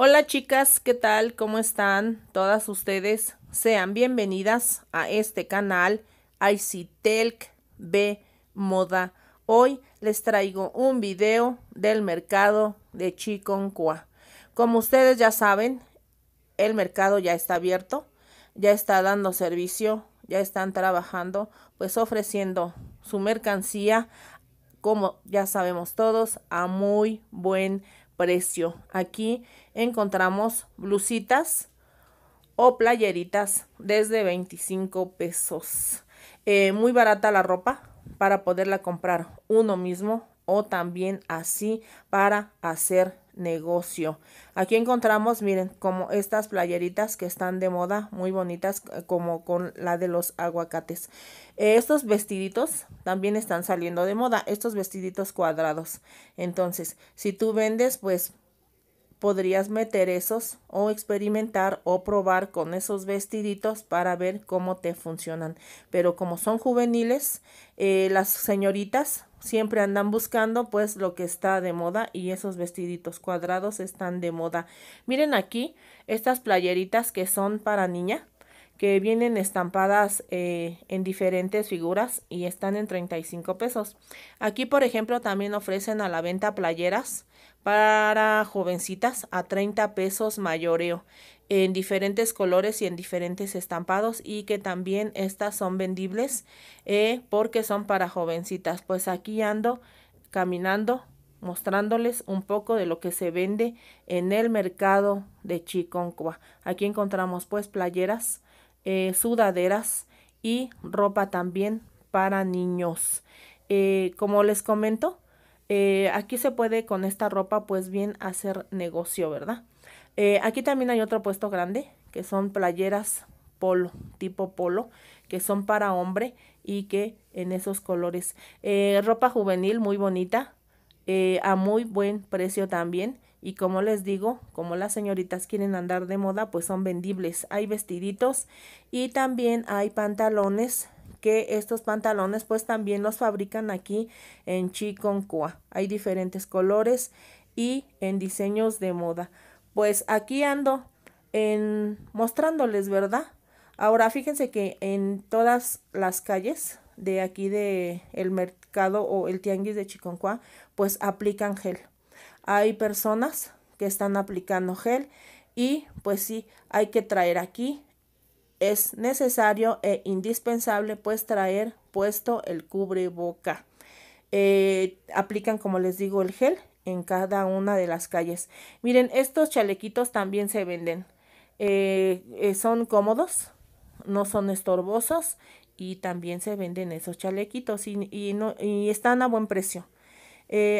Hola chicas, ¿qué tal? ¿Cómo están todas ustedes? Sean bienvenidas a este canal ICTELC B Moda. Hoy les traigo un video del mercado de Chiconcua. Como ustedes ya saben, el mercado ya está abierto, ya está dando servicio, ya están trabajando, pues ofreciendo su mercancía, como ya sabemos todos, a muy buen precio precio. Aquí encontramos blusitas o playeritas desde 25 pesos. Eh, muy barata la ropa para poderla comprar uno mismo o también así para hacer negocio. Aquí encontramos, miren, como estas playeritas que están de moda, muy bonitas, eh, como con la de los aguacates. estos vestiditos también están saliendo de moda, estos vestiditos cuadrados. Entonces, si tú vendes, pues podrías meter esos o experimentar o probar con esos vestiditos para ver cómo te funcionan. Pero como son juveniles, eh, las señoritas siempre andan buscando pues lo que está de moda y esos vestiditos cuadrados están de moda. Miren aquí estas playeritas que son para niña que vienen estampadas eh, en diferentes figuras y están en 35 pesos. Aquí por ejemplo también ofrecen a la venta playeras para jovencitas a 30 pesos mayoreo en diferentes colores y en diferentes estampados y que también estas son vendibles eh, porque son para jovencitas pues aquí ando caminando mostrándoles un poco de lo que se vende en el mercado de Chiconcua aquí encontramos pues playeras eh, sudaderas y ropa también para niños eh, como les comento eh, aquí se puede con esta ropa pues bien hacer negocio, ¿verdad? Eh, aquí también hay otro puesto grande que son playeras polo, tipo polo, que son para hombre y que en esos colores. Eh, ropa juvenil muy bonita, a muy buen precio también. Y como les digo, como las señoritas quieren andar de moda, pues son vendibles. Hay vestiditos y también hay pantalones que estos pantalones pues también los fabrican aquí en Chiconcoa. Hay diferentes colores y en diseños de moda. Pues aquí ando en mostrándoles, ¿verdad? Ahora fíjense que en todas las calles de aquí de el mercado o el tianguis de Chiconcoa. pues aplican gel. Hay personas que están aplicando gel y pues sí, hay que traer aquí es necesario e indispensable pues traer puesto el cubreboca. Eh, aplican, como les digo, el gel en cada una de las calles. Miren, estos chalequitos también se venden. Eh, eh, son cómodos, no son estorbosos y también se venden esos chalequitos y, están a buen precio.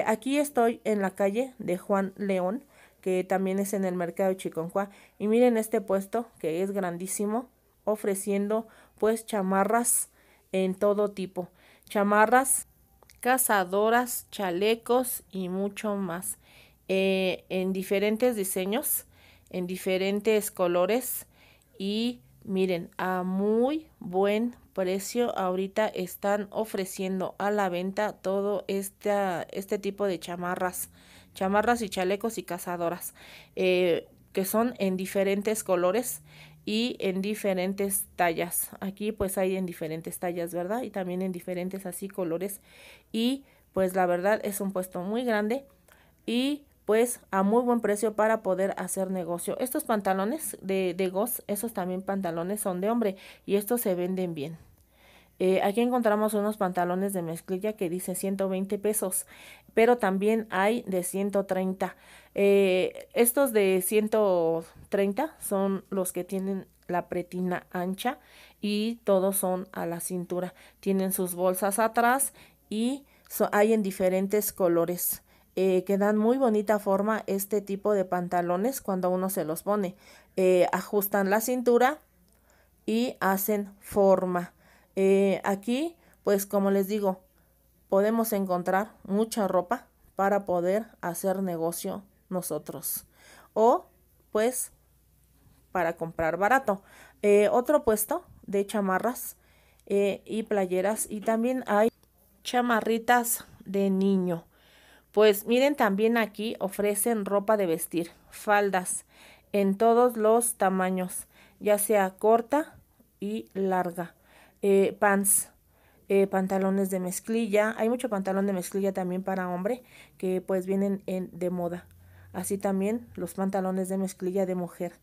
aquí estoy en la calle de Juan León, que también es en el mercado de Y miren este puesto que es grandísimo ofreciendo pues chamarras en todo tipo, chamarras, cazadoras, chalecos y mucho más, eh, en diferentes diseños, en diferentes colores y miren, a muy buen precio ahorita están ofreciendo a la venta todo este, este tipo de chamarras, chamarras y chalecos y cazadoras. Eh, que son en diferentes colores y en diferentes tallas. Aquí pues hay en diferentes tallas, ¿verdad? Y también en diferentes así colores. Y pues la verdad es un puesto muy grande y pues a muy buen precio para poder hacer negocio. Estos pantalones de, de Goss, esos también pantalones son de hombre y estos se venden bien. Eh, aquí encontramos unos pantalones de mezclilla que dice 120 pesos, pero también hay de 130. Eh, estos de 130 son los que tienen la pretina ancha y todos son a la cintura. Tienen sus bolsas atrás y hay en diferentes colores. Eh, que dan muy bonita forma este tipo de pantalones cuando uno se los pone. Eh, ajustan la cintura y hacen forma. Eh, aquí, pues como les digo, podemos encontrar mucha ropa para poder hacer negocio nosotros. O pues para comprar barato. Eh, otro puesto de chamarras eh, y playeras. Y también hay chamarritas de niño. Pues miren, también aquí ofrecen ropa de vestir, faldas, en todos los tamaños, ya sea corta y larga. Eh, pants, eh, pantalones de mezclilla. Hay mucho pantalón de mezclilla también para hombre que pues vienen en, de moda. Así también los pantalones de mezclilla de mujer.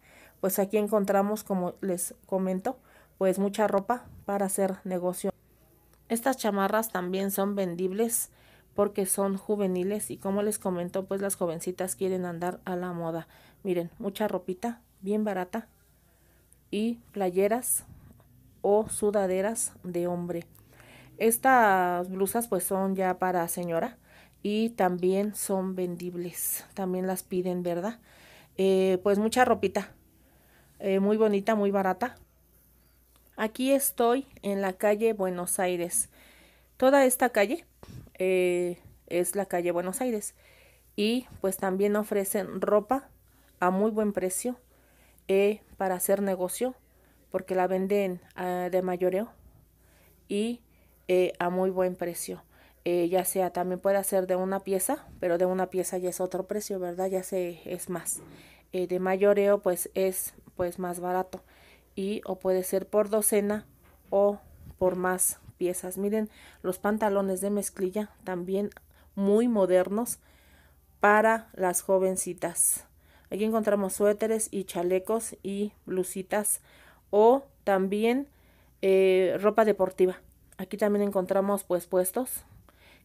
Pues aquí encontramos, como les comento, pues mucha ropa para hacer negocio. Estas chamarras también son vendibles porque son juveniles y como les comento, pues las jovencitas quieren andar a la moda. Miren, mucha ropita, bien barata y playeras o sudaderas de hombre. Estas blusas pues son ya para señora y también son vendibles, también las piden, ¿verdad? Eh, pues mucha ropita, eh, muy bonita, muy barata. Aquí estoy en la calle Buenos Aires. Toda esta calle eh, es la calle Buenos Aires y pues también ofrecen ropa a muy buen precio para hacer negocio porque la venden de mayoreo y eh, a muy buen precio. Eh, ya sea también puede ser de una pieza, pero de una pieza ya es otro precio, ¿verdad? Ya se es más. Eh, de mayoreo pues es pues más barato y o puede ser por docena o por más piezas. Miren los pantalones de mezclilla también muy modernos para las jovencitas. Aquí encontramos suéteres y chalecos y blusitas o también eh, ropa deportiva. Aquí también encontramos pues puestos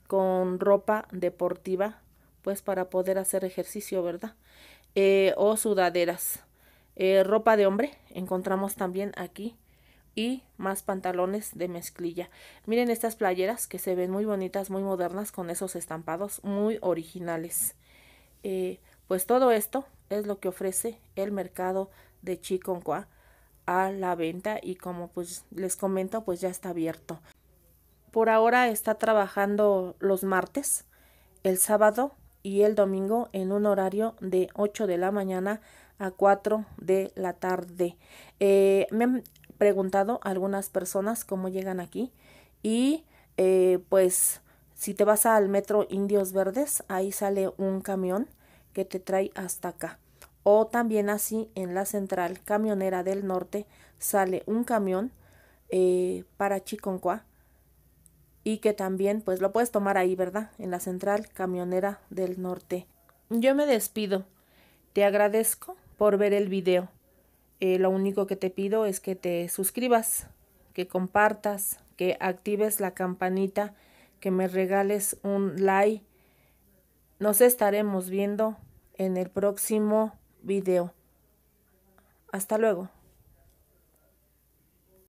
con ropa deportiva pues para poder hacer ejercicio, ¿verdad? Eh, o sudaderas. Eh, ropa de hombre encontramos también aquí y más pantalones de mezclilla. Miren estas playeras que se ven muy bonitas, muy modernas con esos estampados muy originales. pues todo esto es lo que ofrece el mercado de Chiconqua a la venta y como pues les comento pues ya está abierto. Por ahora está trabajando los martes, el sábado y el domingo en un horario de 8 de la mañana a 4 de la tarde. Eh, me han preguntado algunas personas cómo llegan aquí y eh, pues si te vas al metro Indios Verdes, ahí sale un camión que te trae hasta acá. O también así en la central camionera del norte sale un camión eh, para Chiconcuá y que también pues lo puedes tomar ahí, ¿verdad? En la central camionera del norte. Yo me despido. Te agradezco por ver el video. Eh, lo único que te pido es que te suscribas, que compartas, que actives la campanita, que me regales un like. Nos estaremos viendo en el próximo video. Hasta luego.